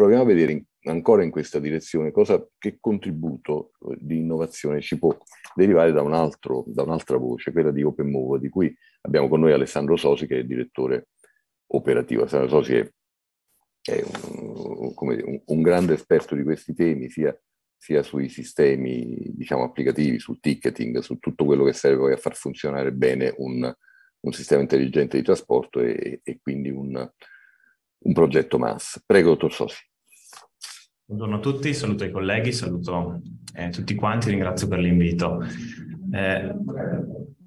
proviamo a vedere in, ancora in questa direzione cosa, che contributo eh, di innovazione ci può derivare da, un altro, da un'altra voce, quella di Open Move, di cui abbiamo con noi Alessandro Sosi che è il direttore operativo. Alessandro Sosi è, è un, dire, un, un, grande esperto di questi temi, sia, sia sui sistemi diciamo, applicativi, sul ticketing, su tutto quello che serve poi a far funzionare bene un, un sistema intelligente di trasporto e, e quindi un, un progetto MAS. Prego, dottor Sosi. Buongiorno a tutti, saluto i colleghi, saluto eh, tutti quanti, ringrazio per l'invito. Eh,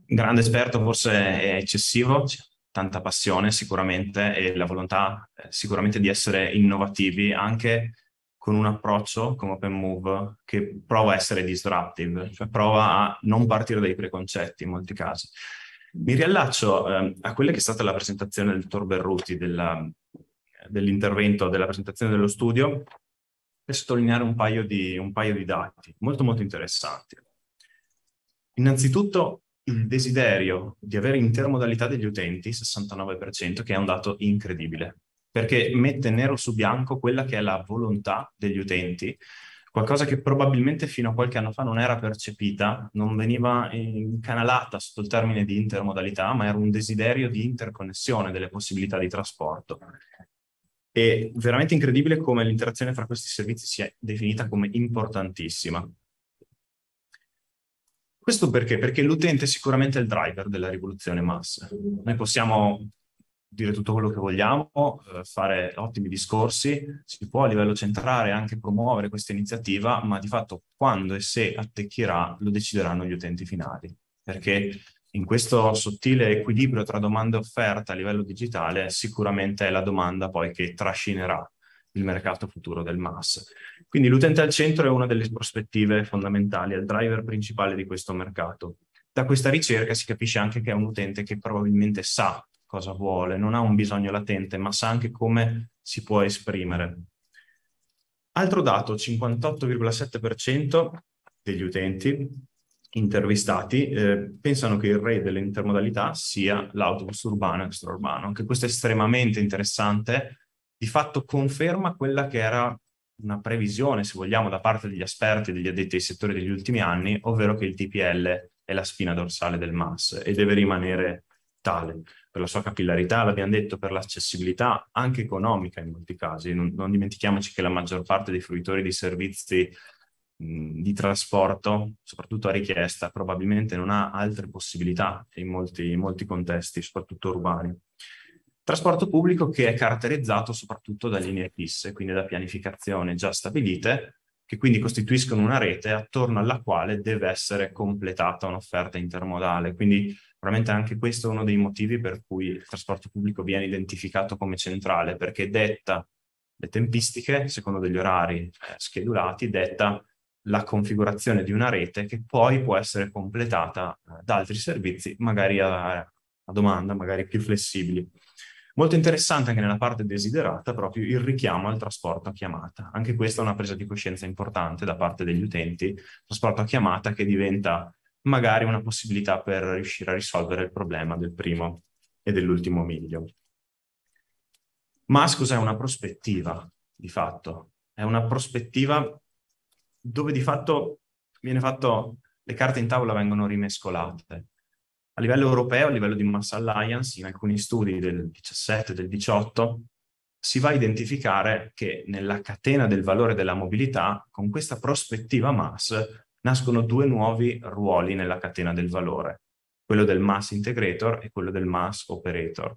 grande esperto forse è eccessivo, c'è tanta passione sicuramente e la volontà eh, sicuramente di essere innovativi anche con un approccio come Open Move che prova a essere disruptive, cioè prova a non partire dai preconcetti in molti casi. Mi riallaccio eh, a quella che è stata la presentazione del dottor Berruti, dell'intervento, della presentazione dello studio, per sottolineare un paio, di, un paio di dati molto molto interessanti. Innanzitutto il desiderio di avere intermodalità degli utenti, 69%, che è un dato incredibile, perché mette nero su bianco quella che è la volontà degli utenti, qualcosa che probabilmente fino a qualche anno fa non era percepita, non veniva incanalata sotto il termine di intermodalità, ma era un desiderio di interconnessione delle possibilità di trasporto. È veramente incredibile come l'interazione fra questi servizi sia definita come importantissima. Questo perché? Perché l'utente è sicuramente il driver della rivoluzione massa. Noi possiamo dire tutto quello che vogliamo, eh, fare ottimi discorsi, si può a livello centrale anche promuovere questa iniziativa, ma di fatto quando e se attecchirà lo decideranno gli utenti finali, perché in questo sottile equilibrio tra domanda e offerta a livello digitale sicuramente è la domanda poi che trascinerà il mercato futuro del mass. Quindi l'utente al centro è una delle prospettive fondamentali, è il driver principale di questo mercato. Da questa ricerca si capisce anche che è un utente che probabilmente sa cosa vuole, non ha un bisogno latente, ma sa anche come si può esprimere. Altro dato, 58,7% degli utenti intervistati eh, pensano che il re dell'intermodalità sia l'autobus urbano e extraurbano. Anche questo è estremamente interessante, di fatto conferma quella che era una previsione, se vogliamo, da parte degli esperti e degli addetti ai settori degli ultimi anni, ovvero che il TPL è la spina dorsale del MAS e deve rimanere tale per la sua capillarità, l'abbiamo detto, per l'accessibilità anche economica in molti casi. Non, non dimentichiamoci che la maggior parte dei fruitori di servizi di trasporto, soprattutto a richiesta, probabilmente non ha altre possibilità in molti, in molti contesti, soprattutto urbani. Trasporto pubblico che è caratterizzato soprattutto da linee fisse, quindi da pianificazione già stabilite, che quindi costituiscono una rete attorno alla quale deve essere completata un'offerta intermodale. Quindi veramente anche questo è uno dei motivi per cui il trasporto pubblico viene identificato come centrale, perché detta le tempistiche, secondo degli orari eh, schedulati, detta la configurazione di una rete che poi può essere completata eh, da altri servizi, magari a, a domanda, magari più flessibili. Molto interessante anche nella parte desiderata proprio il richiamo al trasporto a chiamata. Anche questa è una presa di coscienza importante da parte degli utenti, trasporto a chiamata che diventa magari una possibilità per riuscire a risolvere il problema del primo e dell'ultimo miglio. Ma scusa, è una prospettiva, di fatto. È una prospettiva dove di fatto viene fatto, le carte in tavola vengono rimescolate. A livello europeo, a livello di Mass Alliance, in alcuni studi del 17 del 18, si va a identificare che nella catena del valore della mobilità, con questa prospettiva Mass, nascono due nuovi ruoli nella catena del valore, quello del Mass Integrator e quello del Mass Operator.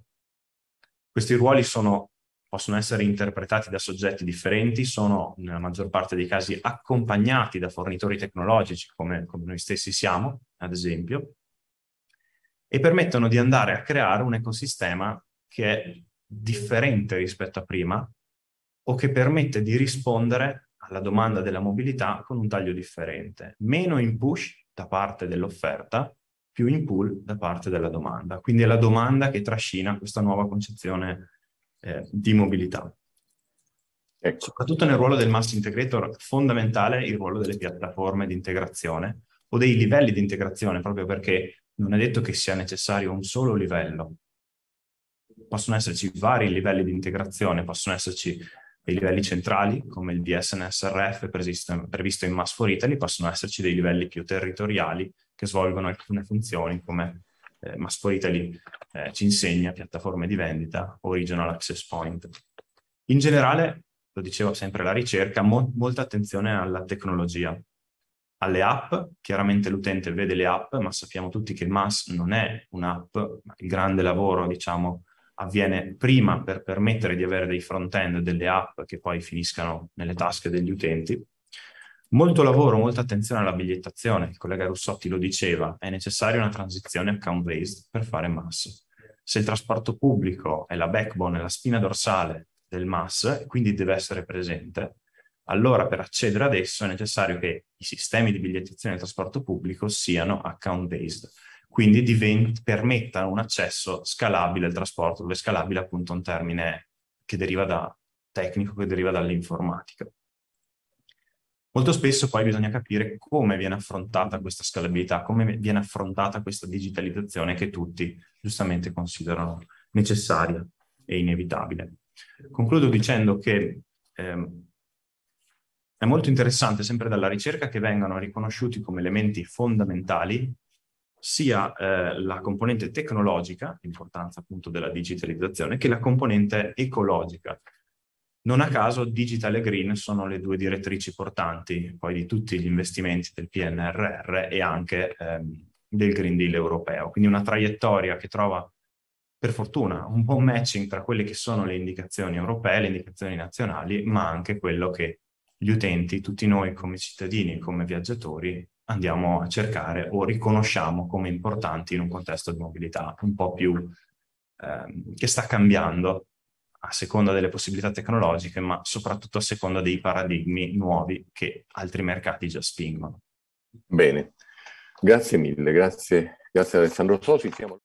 Questi ruoli sono possono essere interpretati da soggetti differenti, sono nella maggior parte dei casi accompagnati da fornitori tecnologici come, come noi stessi siamo, ad esempio, e permettono di andare a creare un ecosistema che è differente rispetto a prima o che permette di rispondere alla domanda della mobilità con un taglio differente, meno in push da parte dell'offerta, più in pull da parte della domanda. Quindi è la domanda che trascina questa nuova concezione eh, di mobilità. Ecco. Soprattutto nel ruolo del mass integrator, fondamentale il ruolo delle piattaforme di integrazione o dei livelli di integrazione, proprio perché non è detto che sia necessario un solo livello. Possono esserci vari livelli di integrazione, possono esserci dei livelli centrali, come il DSNSRF previsto in Mass for Italy, possono esserci dei livelli più territoriali che svolgono alcune funzioni, come eh, Masfor Italy eh, ci insegna, piattaforme di vendita, original access point. In generale, lo diceva sempre la ricerca, mo molta attenzione alla tecnologia, alle app, chiaramente l'utente vede le app, ma sappiamo tutti che MAS non è un'app, il grande lavoro, diciamo, avviene prima per permettere di avere dei front-end delle app che poi finiscano nelle tasche degli utenti, Molto lavoro, molta attenzione alla bigliettazione, il collega Russotti lo diceva, è necessaria una transizione account-based per fare MAS. Se il trasporto pubblico è la backbone, è la spina dorsale del MAS, e quindi deve essere presente, allora per accedere ad esso è necessario che i sistemi di bigliettazione del trasporto pubblico siano account-based, quindi divent- permettano un accesso scalabile al trasporto, dove scalabile appunto è un termine che deriva da tecnico, che deriva dall'informatica. Molto spesso poi bisogna capire come viene affrontata questa scalabilità, come viene affrontata questa digitalizzazione che tutti giustamente considerano necessaria e inevitabile. Concludo dicendo che ehm, è molto interessante sempre dalla ricerca che vengano riconosciuti come elementi fondamentali sia eh, la componente tecnologica, l'importanza appunto della digitalizzazione, che la componente ecologica, non a mm. caso digital e green sono le due direttrici portanti poi di tutti gli investimenti del PNRR e anche ehm, del Green Deal europeo. Quindi una traiettoria che trova per fortuna un buon matching tra quelle che sono le indicazioni europee, le indicazioni nazionali, ma anche quello che gli utenti, tutti noi come cittadini, come viaggiatori, andiamo a cercare o riconosciamo come importanti in un contesto di mobilità un po' più ehm, che sta cambiando a seconda delle possibilità tecnologiche, ma soprattutto a seconda dei paradigmi nuovi che altri mercati già spingono. Bene, grazie mille, grazie, grazie Alessandro Sosi. Siamo...